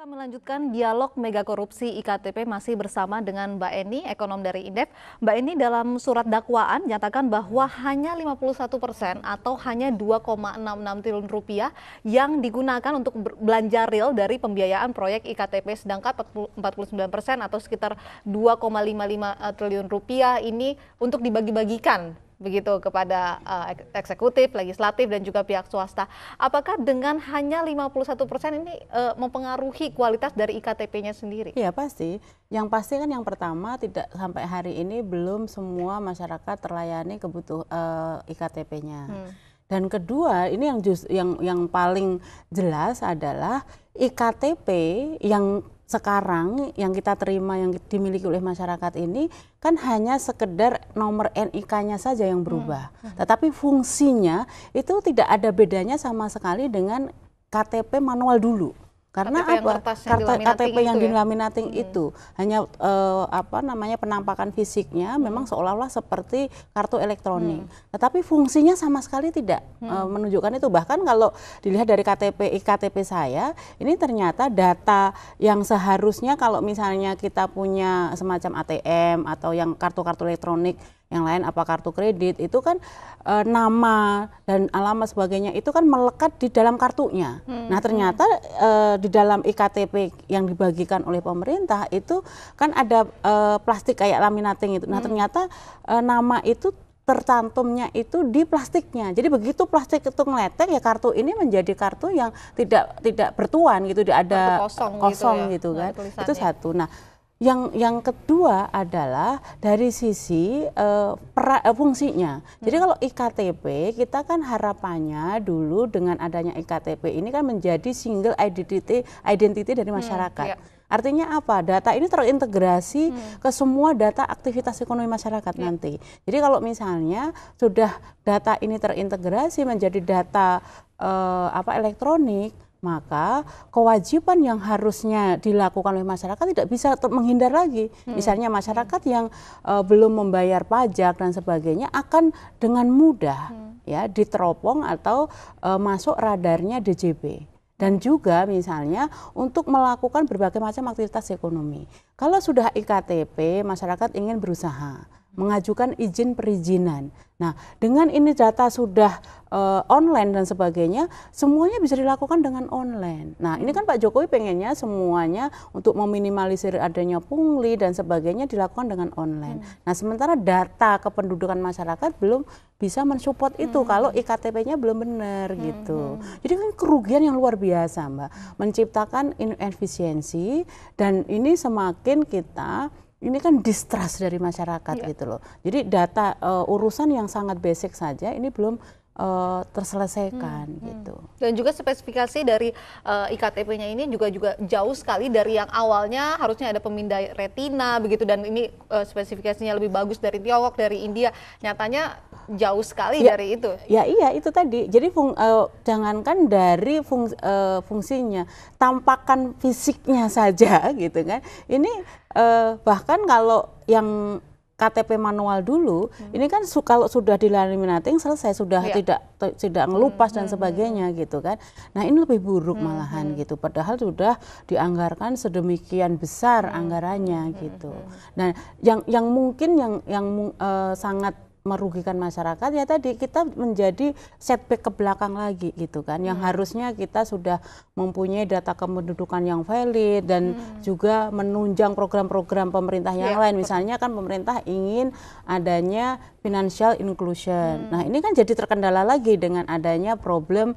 kami lanjutkan dialog mega korupsi IKTP masih bersama dengan Mbak Eni, ekonom dari Indef. Mbak Eni dalam surat dakwaan nyatakan bahwa hanya 51 persen atau hanya 2,66 triliun rupiah yang digunakan untuk belanja real dari pembiayaan proyek IKTP, sedangkan 49 persen atau sekitar 2,55 eh, triliun rupiah ini untuk dibagi-bagikan begitu kepada uh, eksekutif, legislatif dan juga pihak swasta. Apakah dengan hanya 51% ini uh, mempengaruhi kualitas dari IKTP-nya sendiri? Iya, pasti. Yang pasti kan yang pertama tidak sampai hari ini belum semua masyarakat terlayani kebutuh uh, eh, IKTP-nya. Hmm. Dan kedua, ini yang just, yang yang paling jelas adalah IKTP yang sekarang yang kita terima yang dimiliki oleh masyarakat ini kan hanya sekedar nomor NIK-nya saja yang berubah. Hmm, hmm. Tetapi fungsinya itu tidak ada bedanya sama sekali dengan KTP manual dulu karena KTP apa yang kartu KTP yang dinilai gitu ya? Hmm. itu hmm. hanya uh, apa namanya penampakan fisiknya hmm. memang seolah-olah seperti kartu elektronik hmm. tetapi fungsinya sama sekali tidak eh, hmm. uh, menunjukkan itu bahkan kalau dilihat dari KTP KTP saya ini ternyata data yang seharusnya kalau misalnya kita punya semacam ATM atau yang kartu-kartu elektronik yang lain apa kartu kredit itu kan e, nama dan alamat sebagainya itu kan melekat di dalam kartunya. Hmm. Nah hmm. ternyata e, di dalam iktp yang dibagikan oleh pemerintah itu kan ada e, plastik kayak laminating itu. Nah hmm. ternyata e, nama itu tercantumnya itu di plastiknya. Jadi begitu plastik itu ngeletek ya kartu ini menjadi kartu yang tidak tidak bertuan gitu, ada kosong, kosong gitu, ya. gitu kan. itu satu. Nah, yang yang kedua adalah dari sisi uh, pra, uh, fungsinya. Hmm. Jadi kalau iktp kita kan harapannya dulu dengan adanya iktp ini kan menjadi single identity identity dari hmm, masyarakat. Hmm, iya. Artinya apa? Data ini terintegrasi hmm. ke semua data aktivitas ekonomi masyarakat hmm. nanti. Jadi kalau misalnya sudah data ini terintegrasi menjadi data uh, apa elektronik, maka kewajiban yang harusnya dilakukan oleh masyarakat tidak bisa menghindar lagi. Hmm. Misalnya masyarakat yang uh, belum membayar pajak dan sebagainya akan dengan mudah hmm. ya diteropong atau uh, masuk radarnya DJP Dan juga misalnya untuk melakukan berbagai macam aktivitas ekonomi. Kalau sudah IKTP, masyarakat ingin berusaha mengajukan izin perizinan. Nah, dengan ini data sudah uh, online dan sebagainya, semuanya bisa dilakukan dengan online. Nah, ini kan Pak Jokowi pengennya semuanya untuk meminimalisir adanya pungli dan sebagainya dilakukan dengan online. Hmm. Nah, sementara data kependudukan masyarakat belum bisa mensupport hmm. itu kalau IKTP-nya belum benar hmm. gitu. Hmm. Jadi kan kerugian yang luar biasa, Mbak. Menciptakan inefisiensi dan ini semakin kita ini kan distrust dari masyarakat yeah. gitu loh. Jadi data uh, urusan yang sangat basic saja ini belum uh, terselesaikan hmm, hmm, gitu. Dan juga spesifikasi dari uh, eh, IKTP-nya ini juga juga jauh sekali dari yang awalnya harusnya ada pemindai retina begitu dan ini uh, spesifikasinya lebih bagus dari Tiongkok, dari India. Nyatanya jauh sekali ya, dari itu. Ya iya itu tadi. Jadi fung, uh, jangankan dari fung, uh, fungsinya, tampakan fisiknya saja gitu kan. Ini uh, bahkan kalau yang KTP manual dulu, hmm. ini kan su kalau sudah dilaminating selesai sudah ya. tidak tidak ngelupas hmm. dan hmm, sebagainya hmm. gitu kan. Nah, ini lebih buruk hmm. malahan hmm. gitu. Padahal sudah dianggarkan sedemikian besar hmm. anggarannya gitu. Hmm. Nah, yang yang mungkin yang yang uh, sangat merugikan masyarakat ya tadi kita menjadi setback ke belakang lagi gitu kan yang hmm. harusnya kita sudah mempunyai data kependudukan yang valid dan hmm. juga menunjang program-program pemerintah yang ya, lain misalnya kan pemerintah ingin adanya financial inclusion hmm. nah ini kan jadi terkendala lagi dengan adanya problem